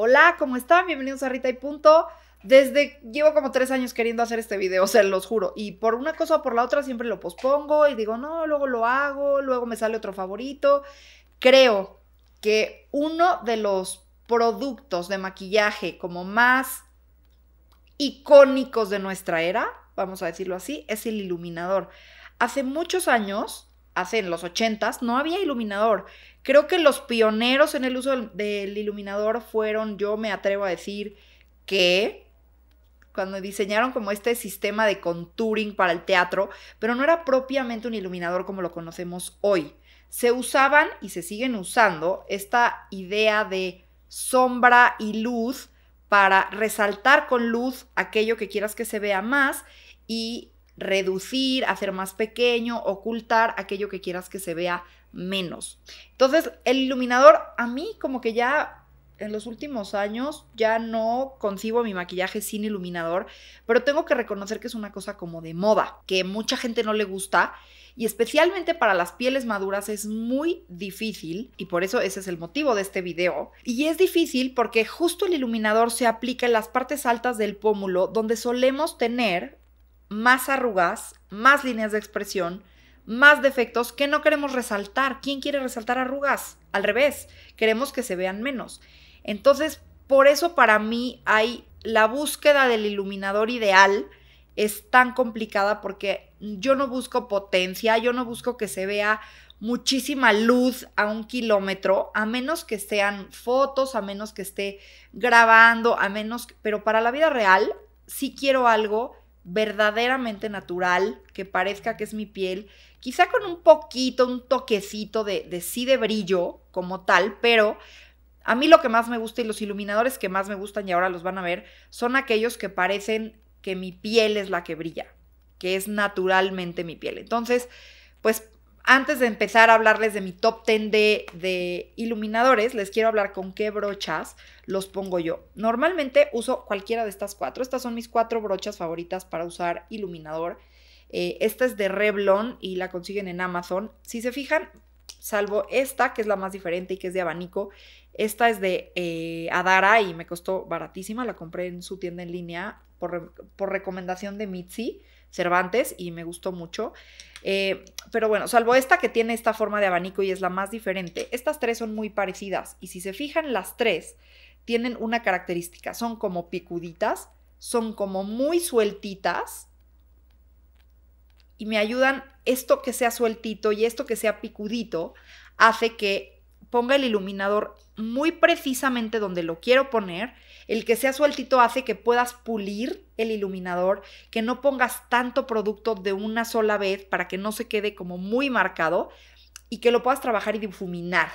Hola, ¿cómo están? Bienvenidos a Rita y Punto. Desde llevo como tres años queriendo hacer este video, se los juro. Y por una cosa o por la otra siempre lo pospongo y digo, no, luego lo hago, luego me sale otro favorito. Creo que uno de los productos de maquillaje como más icónicos de nuestra era, vamos a decirlo así, es el iluminador. Hace muchos años hace en los 80s, no había iluminador. Creo que los pioneros en el uso del, del, iluminador fueron, yo me atrevo a decir, que cuando diseñaron como este sistema de contouring para el teatro, pero no era propiamente un iluminador como lo conocemos hoy. Se usaban y se siguen usando esta idea de sombra y luz para resaltar con luz aquello que quieras que se vea más y reducir, hacer más pequeño, ocultar aquello que quieras que se vea menos. Entonces, el iluminador a mí como que ya en los últimos años ya no concibo mi maquillaje sin iluminador, pero tengo que reconocer que es una cosa como de moda, que mucha gente no le gusta y especialmente para las pieles maduras es muy difícil y por eso ese es el motivo de este video. Y es difícil porque justo el iluminador se aplica en las partes altas del pómulo donde solemos tener más arrugas, más líneas de expresión, más defectos que no queremos resaltar. ¿Quién quiere resaltar arrugas? Al revés, queremos que se vean menos. Entonces, por eso para mí hay la búsqueda del iluminador ideal es tan complicada porque yo no busco potencia, yo no busco que se vea muchísima luz a un kilómetro, a menos que sean fotos, a menos que esté grabando, a menos, pero para la vida real sí quiero algo verdaderamente natural, que parezca que es mi piel, quizá con un poquito, un toquecito de, de sí de brillo como tal, pero a mí lo que más me gusta y los iluminadores que más me gustan y ahora los van a ver son aquellos que parecen que mi piel es la que brilla, que es naturalmente mi piel. Entonces, pues antes de empezar a hablarles de mi top 10 de, iluminadores, les quiero hablar con qué brochas los pongo yo. Normalmente uso cualquiera de estas cuatro. Estas son mis cuatro brochas favoritas para usar iluminador. Eh, esta es de Revlon y la consiguen en Amazon. Si se fijan, salvo esta, que es la más diferente y que es de abanico, esta es de eh, Adara y me costó baratísima. La compré en su tienda en línea por recomendación de Mitzi Cervantes y me gustó mucho. Eh, pero bueno, salvo esta que tiene esta forma de abanico y es la más diferente, estas tres son muy parecidas. Y si se fijan, las tres tienen una característica. Son como picuditas, son como muy sueltitas y me ayudan esto que sea sueltito y esto que sea picudito hace que ponga el iluminador muy precisamente donde lo quiero poner el que sea sueltito hace que puedas pulir el iluminador, que no pongas tanto producto de una sola vez para que no se quede como muy marcado y que lo puedas trabajar y difuminar.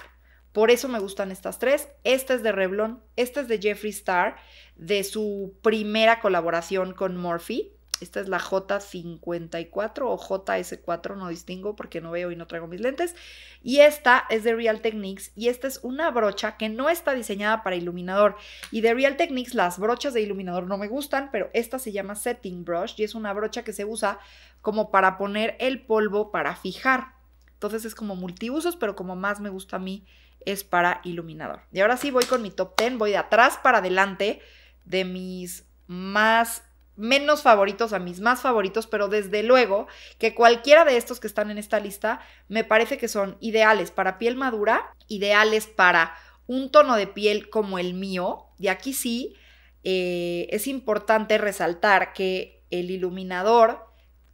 Por eso me gustan estas tres. Esta es de Revlon, esta es de Jeffree Star, de su primera colaboración con Morphe. Esta es la J54 o JS4, no distingo porque no veo y no traigo mis lentes. Y esta es de Real Techniques y esta es una brocha que no está diseñada para iluminador. Y de Real Techniques las brochas de iluminador no me gustan, pero esta se llama Setting Brush y es una brocha que se usa como para poner el polvo para fijar. Entonces es como multiusos, pero como más me gusta a mí es para iluminador. Y ahora sí voy con mi top 10, voy de atrás para adelante de mis más menos favoritos a mis más favoritos, pero desde luego que cualquiera de estos que están en esta lista me parece que son ideales para piel madura, ideales para un tono de piel como el mío. Y aquí sí eh, es importante resaltar que el iluminador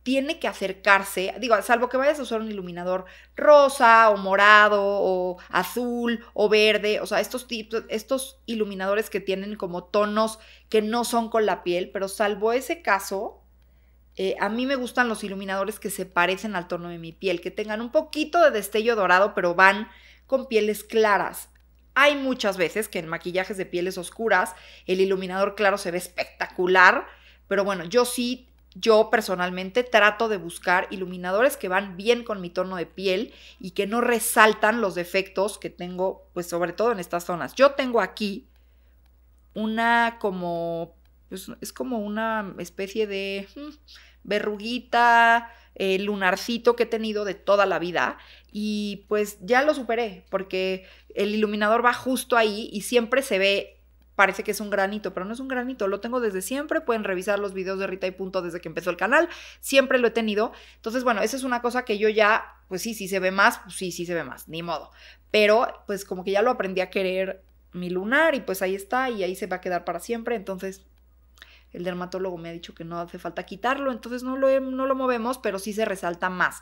tiene que acercarse, digo, salvo que vayas a usar un iluminador rosa o morado o azul o verde, o sea, estos, tipos, estos iluminadores que tienen como tonos que no son con la piel, pero salvo ese caso, eh, a mí me gustan los iluminadores que se parecen al tono de mi piel, que tengan un poquito de destello dorado, pero van con pieles claras. Hay muchas veces que en maquillajes de pieles oscuras el iluminador claro se ve espectacular, pero bueno, yo sí yo personalmente trato de buscar iluminadores que van bien con mi tono de piel y que no resaltan los defectos que tengo, pues sobre todo en estas zonas. Yo tengo aquí una como, pues, es como una especie de mm, verruguita, eh, lunarcito que he tenido de toda la vida y pues ya lo superé porque el iluminador va justo ahí y siempre se ve parece que es un granito, pero no es un granito, lo tengo desde siempre, pueden revisar los videos de Rita y Punto desde que empezó el canal, siempre lo he tenido. Entonces, bueno, esa es una cosa que yo ya, pues sí, sí se ve más, pues sí, sí se ve más, ni modo. Pero pues como que ya lo aprendí a querer mi lunar y pues ahí está y ahí se va a quedar para siempre, entonces el dermatólogo me ha dicho que no hace falta quitarlo, entonces no lo, no lo movemos, pero sí se resalta más.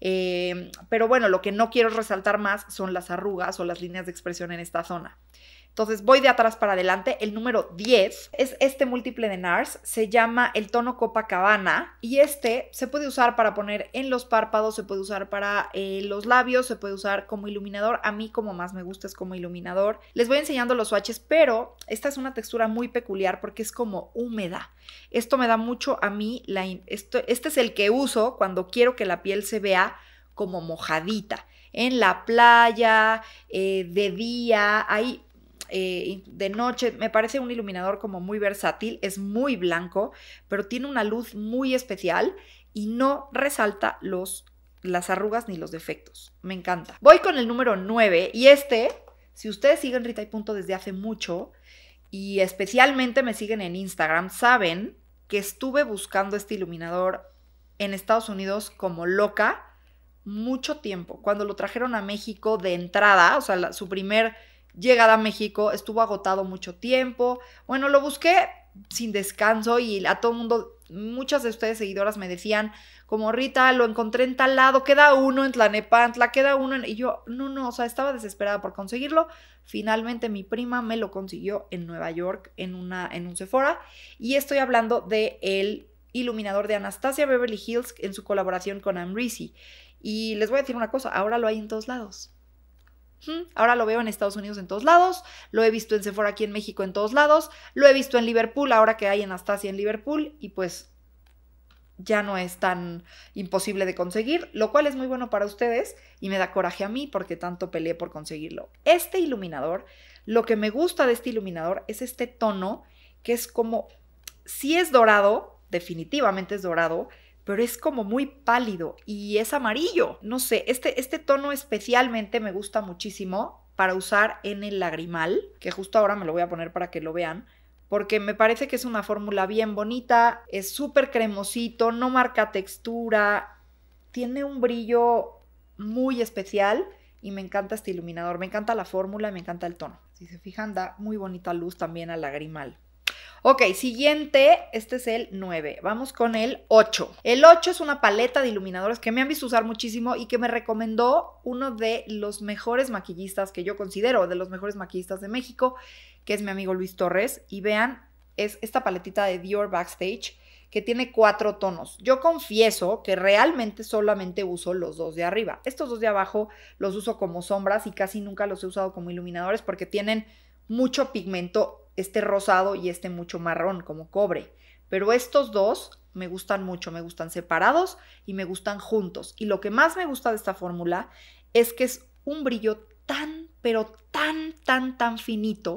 Eh, pero bueno, lo que no quiero resaltar más son las arrugas o las líneas de expresión en esta zona. Entonces voy de atrás para adelante. El número 10 es este múltiple de NARS. Se llama el tono Copacabana. Y este se puede usar para poner en los párpados, se puede usar para eh, los labios, se puede usar como iluminador. A mí como más me gusta es como iluminador. Les voy enseñando los swatches, pero esta es una textura muy peculiar porque es como húmeda. Esto me da mucho a mí. La este es el que uso cuando quiero que la piel se vea como mojadita en la playa, eh, de día, hay eh, de noche. Me parece un iluminador como muy versátil, es muy blanco, pero tiene una luz muy especial y no resalta los, las arrugas ni los defectos. Me encanta. Voy con el número 9 y este, si ustedes siguen Rita y Punto desde hace mucho y especialmente me siguen en Instagram, saben que estuve buscando este iluminador en Estados Unidos como loca mucho tiempo. Cuando lo trajeron a México de entrada, o sea, su primer llegada a México, estuvo agotado mucho tiempo. Bueno, lo busqué sin descanso y a todo mundo, muchas de ustedes seguidoras me decían, como Rita, lo encontré en tal lado, queda uno en Tlanepantla, queda uno en... Y yo, no, no, o sea, estaba desesperada por conseguirlo. Finalmente mi prima me lo consiguió en Nueva York, en, una, en un Sephora. Y estoy hablando de el iluminador de Anastasia Beverly Hills en su colaboración con Amrisi. Y les voy a decir una cosa, ahora lo hay en todos lados. Ahora lo veo en Estados Unidos en todos lados, lo he visto en Sephora aquí en México en todos lados, lo he visto en Liverpool ahora que hay Anastasia en Liverpool y pues ya no es tan imposible de conseguir, lo cual es muy bueno para ustedes y me da coraje a mí porque tanto peleé por conseguirlo. Este iluminador, lo que me gusta de este iluminador es este tono que es como, si es dorado, definitivamente es dorado, pero es como muy pálido y es amarillo. No sé, este, este tono especialmente me gusta muchísimo para usar en el lagrimal, que justo ahora me lo voy a poner para que lo vean, porque me parece que es una fórmula bien bonita, es súper cremosito, no marca textura, tiene un brillo muy especial y me encanta este iluminador, me encanta la fórmula, me encanta el tono. Si se fijan, da muy bonita luz también al lagrimal. Ok, siguiente, este es el 9. Vamos con el 8. El 8 es una paleta de iluminadores que me han visto usar muchísimo y que me recomendó uno de los mejores maquillistas que yo considero, de los mejores maquillistas de México, que es mi amigo Luis Torres. Y vean, es esta paletita de Dior Backstage que tiene cuatro tonos. Yo confieso que realmente solamente uso los dos de arriba. Estos dos de abajo los uso como sombras y casi nunca los he usado como iluminadores porque tienen mucho pigmento este rosado y este mucho marrón, como cobre. Pero estos dos me gustan mucho, me gustan separados y me gustan juntos. Y lo que más me gusta de esta fórmula es que es un brillo tan, pero tan, tan, tan finito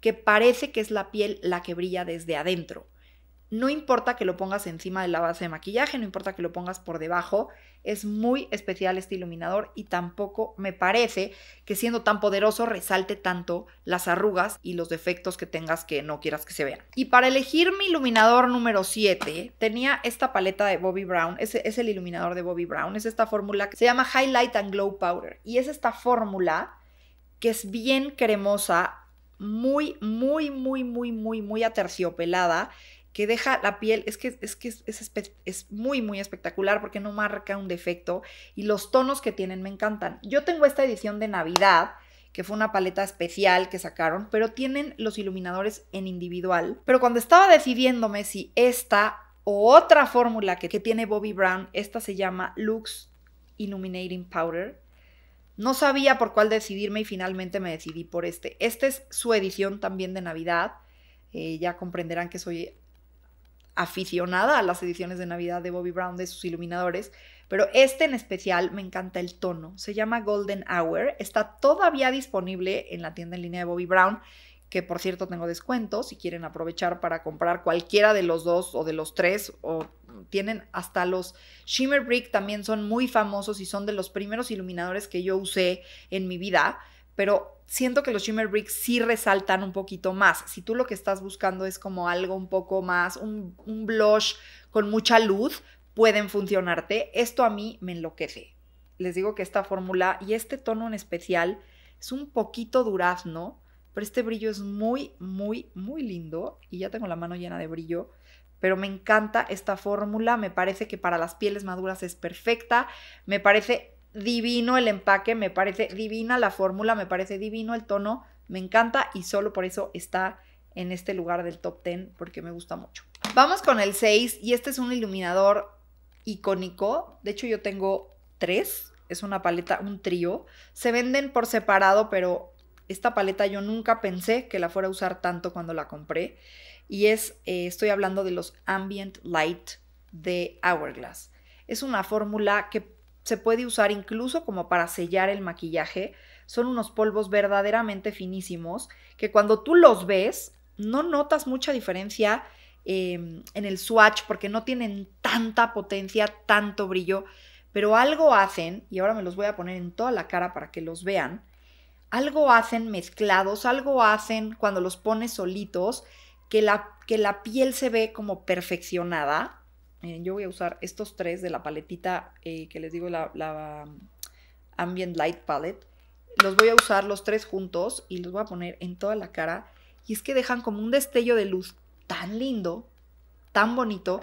que parece que es la piel la que brilla desde adentro. No importa que lo pongas encima de la base de maquillaje, no importa que lo pongas por debajo, es muy especial este iluminador y tampoco me parece que siendo tan poderoso resalte tanto las arrugas y los defectos que tengas que no quieras que se vean. Y para elegir mi iluminador número 7, tenía esta paleta de Bobbi Brown, es, es el iluminador de Bobbi Brown, es esta fórmula que se llama Highlight and Glow Powder y es esta fórmula que es bien cremosa, muy, muy, muy, muy, muy, muy aterciopelada que deja la piel, es que, es, que es, muy, muy espectacular porque no marca un defecto y los tonos que tienen me encantan. Yo tengo esta edición de Navidad, que fue una paleta especial que sacaron, pero tienen los iluminadores en individual. Pero cuando estaba decidiéndome si esta o otra fórmula que, tiene Bobby Brown, esta se llama Lux Illuminating Powder, no sabía por cuál decidirme y finalmente me decidí por este. Esta es su edición también de Navidad. Eh, ya comprenderán que soy aficionada a las ediciones de Navidad de Bobby Brown, de sus iluminadores, pero este en especial me encanta el tono. Se llama Golden Hour, está todavía disponible en la tienda en línea de Bobby Brown, que por cierto tengo descuento si quieren aprovechar para comprar cualquiera de los dos o de los tres o tienen hasta los Shimmer Brick también son muy famosos y son de los primeros iluminadores que yo usé en mi vida, pero siento que los shimmer bricks sí resaltan un poquito más. Si tú lo que estás buscando es como algo un poco más, un, blush con mucha luz, pueden funcionarte. Esto a mí me enloquece. Les digo que esta fórmula y este tono en especial es un poquito durazno, pero este brillo es muy, muy, muy lindo y ya tengo la mano llena de brillo. Pero me encanta esta fórmula, me parece que para las pieles maduras es perfecta, me parece divino el empaque, me parece divina la fórmula, me parece divino el tono, me encanta y solo por eso está en este lugar del top 10 porque me gusta mucho. Vamos con el 6 y este es un iluminador icónico. De hecho yo tengo tres, es una paleta, un trío. Se venden por separado, pero esta paleta yo nunca pensé que la fuera a usar tanto cuando la compré. Y es, eh, estoy hablando de los Ambient Light de Hourglass. Es una fórmula que se puede usar incluso como para sellar el maquillaje. Son unos polvos verdaderamente finísimos que cuando tú los ves no notas mucha diferencia em, en el swatch porque no tienen tanta potencia, tanto brillo, pero algo hacen, y ahora me los voy a poner en toda la cara para que los vean, algo hacen mezclados, algo hacen cuando los pones solitos, que la, que la piel se ve como perfeccionada eh, yo voy a usar estos tres de la paletita eh, que les digo, la, um, Ambient Light Palette. Los voy a usar los tres juntos y los voy a poner en toda la cara. Y es que dejan como un destello de luz tan lindo, tan bonito.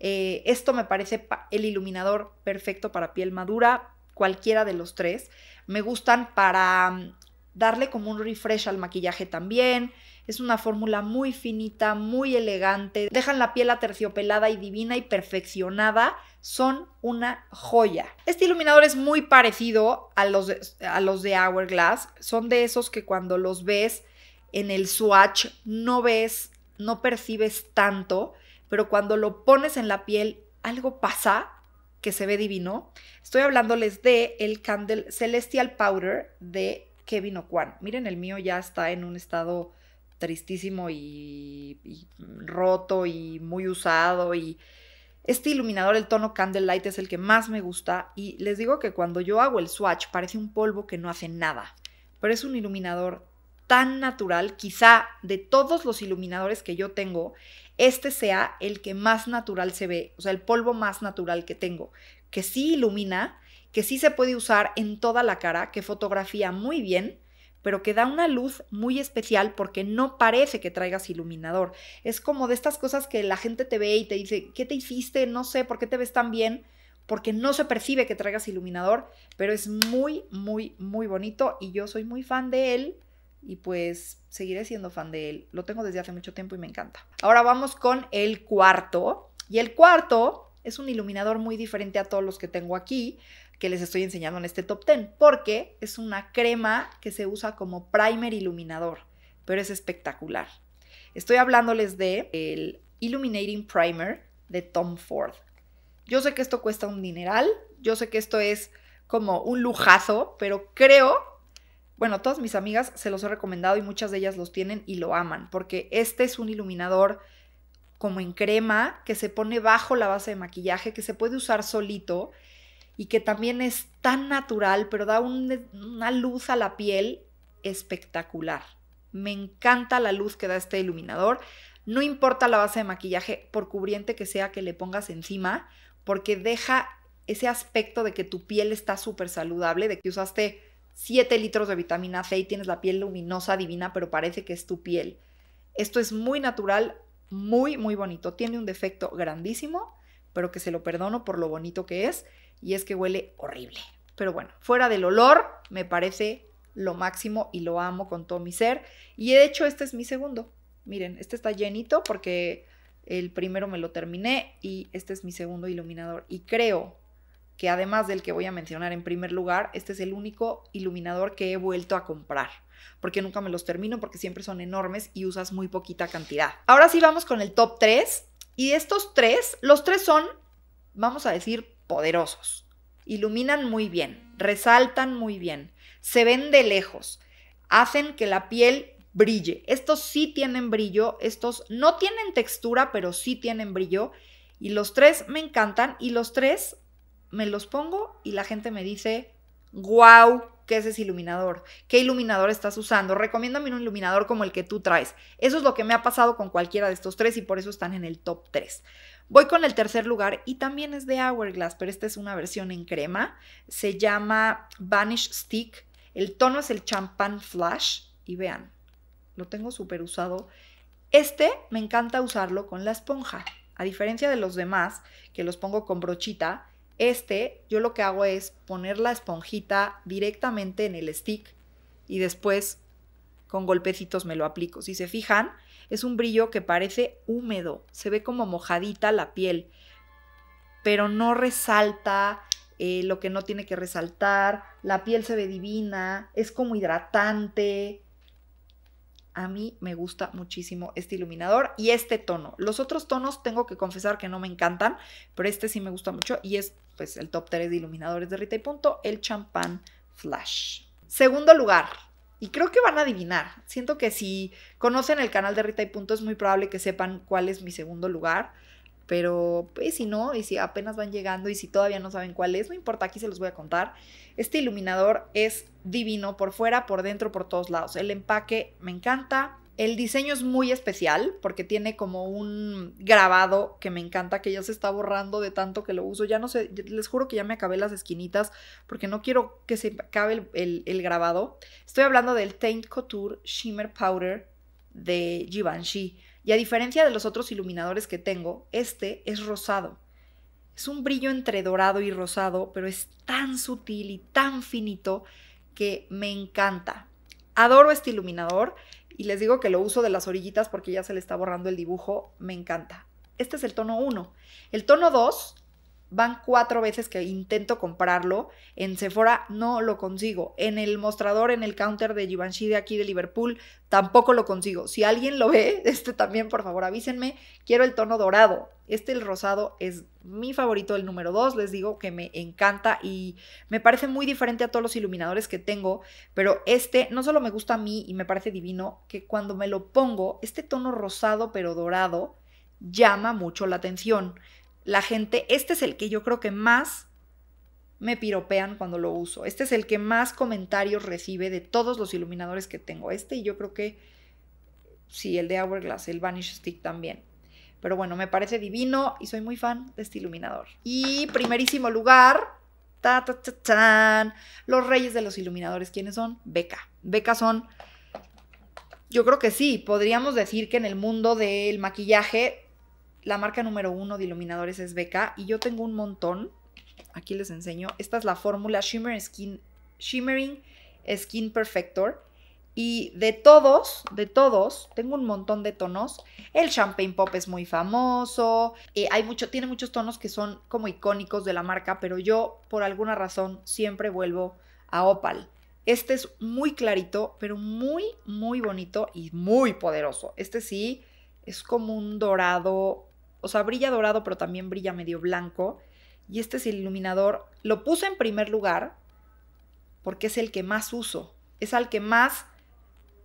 Eh, esto me parece el iluminador perfecto para piel madura, cualquiera de los tres. Me gustan para um, darle como un refresh al maquillaje también, es una fórmula muy finita, muy elegante. Dejan la piel aterciopelada y divina y perfeccionada. Son una joya. Este iluminador es muy parecido a los de, a los de Hourglass. Son de esos que cuando los ves en el swatch no ves, no percibes tanto, pero cuando lo pones en la piel algo pasa que se ve divino. Estoy hablándoles de el Candle Celestial Powder de Kevin O'Quan. Miren, el mío ya está en un estado tristísimo y, roto y muy usado y este iluminador, el tono Candlelight, es el que más me gusta y les digo que cuando yo hago el swatch parece un polvo que no hace nada, pero es un iluminador tan natural, quizá de todos los iluminadores que yo tengo, este sea el que más natural se ve, o sea, el polvo más natural que tengo, que sí ilumina, que sí se puede usar en toda la cara, que fotografía muy bien, pero que da una luz muy especial porque no parece que traigas iluminador. Es como de estas cosas que la gente te ve y te dice, ¿qué te hiciste? No sé, ¿por qué te ves tan bien? Porque no se percibe que traigas iluminador, pero es muy, muy, muy bonito y yo soy muy fan de él y pues seguiré siendo fan de él. Lo tengo desde hace mucho tiempo y me encanta. Ahora vamos con el cuarto. Y el cuarto es un iluminador muy diferente a todos los que tengo aquí, que les estoy enseñando en este top 10, porque es una crema que se usa como primer iluminador, pero es espectacular. Estoy hablándoles de el Illuminating Primer de Tom Ford. Yo sé que esto cuesta un dineral, yo sé que esto es como un lujazo, pero creo, bueno, todas mis amigas se los he recomendado y muchas de ellas los tienen y lo aman, porque este es un iluminador como en crema que se pone bajo la base de maquillaje, que se puede usar solito y que también es tan natural, pero da una luz a la piel espectacular. Me encanta la luz que da este iluminador. No importa la base de maquillaje, por cubriente que sea que le pongas encima, porque deja ese aspecto de que tu piel está súper saludable, de que usaste 7 litros de vitamina C y tienes la piel luminosa, divina, pero parece que es tu piel. Esto es muy natural, muy, muy bonito. Tiene un defecto grandísimo, pero que se lo perdono por lo bonito que es y es que huele horrible. Pero bueno, fuera del olor, me parece lo máximo y lo amo con todo mi ser. Y de hecho, este es mi segundo. Miren, este está llenito porque el primero me lo terminé y este es mi segundo iluminador. Y creo que además del que voy a mencionar en primer lugar, este es el único iluminador que he vuelto a comprar, porque nunca me los termino, porque siempre son enormes y usas muy poquita cantidad. Ahora sí vamos con el top 3, y estos tres, los tres son, vamos a decir, poderosos. Iluminan muy bien, resaltan muy bien, se ven de lejos, hacen que la piel brille. Estos sí tienen brillo, estos no tienen textura, pero sí tienen brillo. Y los tres me encantan y los tres me los pongo y la gente me dice, ¡Guau! ¿qué es ese iluminador? ¿Qué iluminador estás usando? Recomiéndame un iluminador como el que tú traes. Eso es lo que me ha pasado con cualquiera de estos tres y por eso están en el top 3. Voy con el tercer lugar y también es de Hourglass, pero esta es una versión en crema. Se llama Vanish Stick. El tono es el Champagne Flash. Y vean, lo tengo súper usado. Este me encanta usarlo con la esponja. A diferencia de los demás, que los pongo con brochita, este, yo lo que hago es poner la esponjita directamente en el stick y después con golpecitos me lo aplico. Si se fijan, es un brillo que parece húmedo, se ve como mojadita la piel, pero no resalta eh, lo que no tiene que resaltar, la piel se ve divina, es como hidratante. A mí me gusta muchísimo este iluminador y este tono. Los otros tonos tengo que confesar que no me encantan, pero este sí me gusta mucho y es pues el top 3 de iluminadores de Rita y punto, el champán flash. Segundo lugar, y creo que van a adivinar, siento que si conocen el canal de Rita y punto es muy probable que sepan cuál es mi segundo lugar, pero pues, si no, y si apenas van llegando y si todavía no saben cuál es, no importa, aquí se los voy a contar. Este iluminador es divino por fuera, por dentro, por todos lados. El empaque me encanta, el diseño es muy especial porque tiene como un grabado que me encanta, que ya se está borrando de tanto que lo uso. Ya no sé, les juro que ya me acabé las esquinitas porque no quiero que se acabe el, grabado. Estoy hablando del Taint Couture Shimmer Powder de Givenchy. Y a diferencia de los otros iluminadores que tengo, este es rosado. Es un brillo entre dorado y rosado, pero es tan sutil y tan finito que me encanta. Adoro este iluminador. Y les digo que lo uso de las orillitas porque ya se le está borrando el dibujo, me encanta. Este es el tono 1. El tono 2 Van cuatro veces que intento comprarlo. En Sephora no lo consigo. En el mostrador, en el counter de Givenchy de aquí de Liverpool, tampoco lo consigo. Si alguien lo ve, este también, por favor, avísenme. Quiero el tono dorado. Este, el rosado, es mi favorito, el número dos, Les digo que me encanta y me parece muy diferente a todos los iluminadores que tengo. Pero este no solo me gusta a mí y me parece divino, que cuando me lo pongo, este tono rosado pero dorado llama mucho la atención la gente, este es el que yo creo que más me piropean cuando lo uso. Este es el que más comentarios recibe de todos los iluminadores que tengo. Este y yo creo que sí, el de Hourglass, el Vanish Stick también. Pero bueno, me parece divino y soy muy fan de este iluminador. Y primerísimo lugar, ta, ta, los reyes de los iluminadores. ¿Quiénes son? Beca. Beca son, yo creo que sí, podríamos decir que en el mundo del maquillaje la marca número uno de iluminadores es Beca y yo tengo un montón. Aquí les enseño. Esta es la fórmula Shimmer Skin, Shimmering Skin Perfector. Y de todos, de todos, tengo un montón de tonos. El Champagne Pop es muy famoso. Eh, hay mucho, tiene muchos tonos que son como icónicos de la marca, pero yo por alguna razón siempre vuelvo a Opal. Este es muy clarito, pero muy, muy bonito y muy poderoso. Este sí es como un dorado o sea, brilla dorado, pero también brilla medio blanco. Y este es el iluminador. Lo puse en primer lugar porque es el que más uso. Es al que más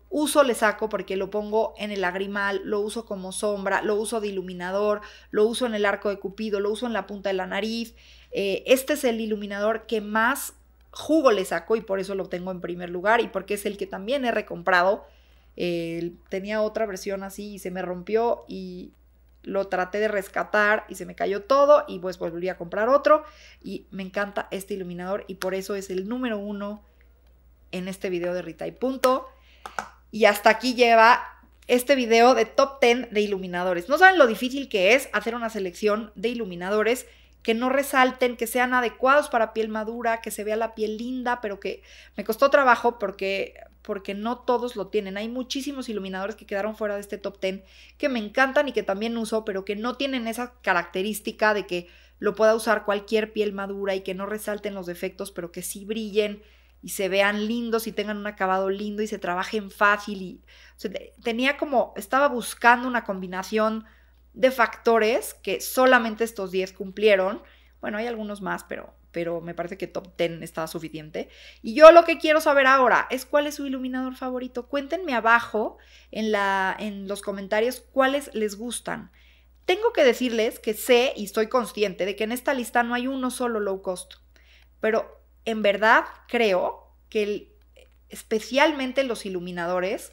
uso le saco porque lo pongo en el lagrimal, lo uso como sombra, lo uso de iluminador, lo uso en el arco de Cupido, lo uso en la punta de la nariz. Eh, este es el iluminador que más jugo le saco y por eso lo tengo en primer lugar y porque es el que también he recomprado. Eh, tenía otra versión así y se me rompió y lo traté de rescatar y se me cayó todo y pues volví a comprar otro y me encanta este iluminador y por eso es el número uno en este video de Rita y punto. Y hasta aquí lleva este video de top 10 de iluminadores. No saben lo difícil que es hacer una selección de iluminadores que no resalten, que sean adecuados para piel madura, que se vea la piel linda, pero que me costó trabajo porque porque no todos lo tienen. Hay muchísimos iluminadores que quedaron fuera de este top 10 que me encantan y que también uso, pero que no tienen esa característica de que lo pueda usar cualquier piel madura y que no resalten los defectos, pero que sí brillen y se vean lindos y tengan un acabado lindo y se trabajen fácil. Y, tenía como, estaba buscando una combinación de factores que solamente estos 10 cumplieron. Bueno, hay algunos más, pero pero me parece que top 10 está suficiente. Y yo lo que quiero saber ahora es cuál es su iluminador favorito. Cuéntenme abajo en, la, en los comentarios cuáles les gustan. Tengo que decirles que sé y estoy consciente de que en esta lista no hay uno solo low cost, pero en verdad creo que especialmente los iluminadores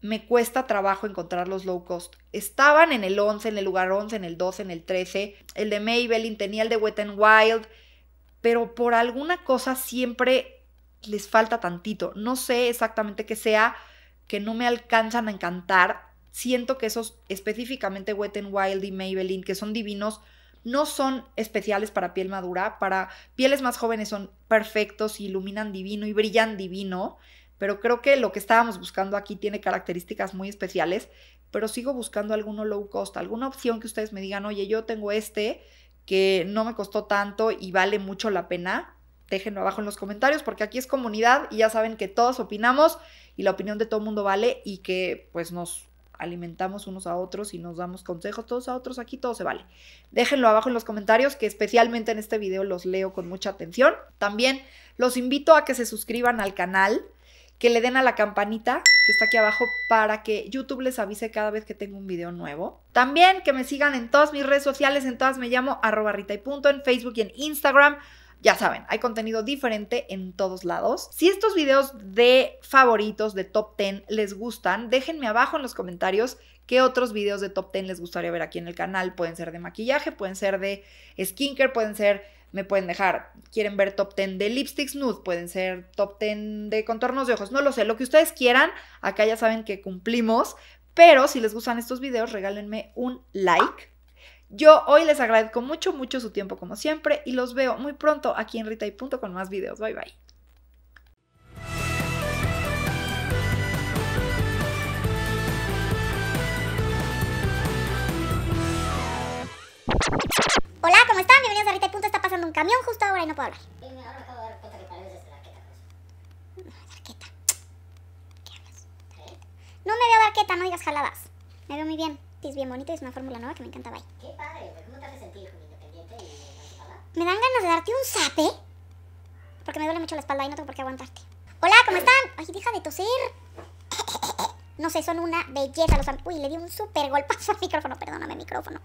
me cuesta trabajo encontrar los low cost. Estaban en el 11, en el lugar 11, en el 12, en el 13. El de Maybelline tenía el de Wet n Wild. Pero por alguna cosa siempre les falta tantito. No sé exactamente qué sea que no me alcanzan a encantar. Siento que esos, específicamente Wet n Wild y Maybelline, que son divinos, no son especiales para piel madura. Para pieles más jóvenes son perfectos, iluminan divino y brillan divino pero creo que lo que estábamos buscando aquí tiene características muy especiales, pero sigo buscando alguno low cost, alguna opción que ustedes me digan, oye, yo tengo este que no me costó tanto y vale mucho la pena. Déjenlo abajo en los comentarios porque aquí es comunidad y ya saben que todos opinamos y la opinión de todo el mundo vale y que pues nos alimentamos unos a otros y nos damos consejos todos a otros, aquí todo se vale. Déjenlo abajo en los comentarios que especialmente en este video los leo con mucha atención. También los invito a que se suscriban al canal que le den a la campanita que está aquí abajo para que YouTube les avise cada vez que tengo un video nuevo. También que me sigan en todas mis redes sociales, en todas me llamo arroba rita y punto, en Facebook y en Instagram. Ya saben, hay contenido diferente en todos lados. Si estos videos de favoritos, de top 10, les gustan, déjenme abajo en los comentarios qué otros videos de top 10 les gustaría ver aquí en el canal. Pueden ser de maquillaje, pueden ser de skincare, pueden ser me pueden dejar, quieren ver top 10 de lipsticks nude, pueden ser top 10 de contornos de ojos, no lo sé, lo que ustedes quieran, acá ya saben que cumplimos, pero si les gustan estos videos, regálenme un like. Yo hoy les agradezco mucho, mucho su tiempo como siempre y los veo muy pronto aquí en Rita y Punto con más videos. Bye bye. Hola, ¿cómo están? Bienvenidos a Rita y Punto un camión justo ahora y no puedo hablar. Ahora acabo de dar cuenta que No me veo darqueta, no digas jaladas. Me veo muy bien. Es bien bonito y es una fórmula nueva que me encanta, bye. Qué padre, pues, cómo te sentir con y ¿Me dan ganas de darte un sape Porque me duele mucho la espalda y no tengo por qué aguantarte. Hola, ¿cómo están? Ay, deja de toser. No sé, son una belleza Uy, le di un súper golpazo al micrófono, perdóname, micrófono.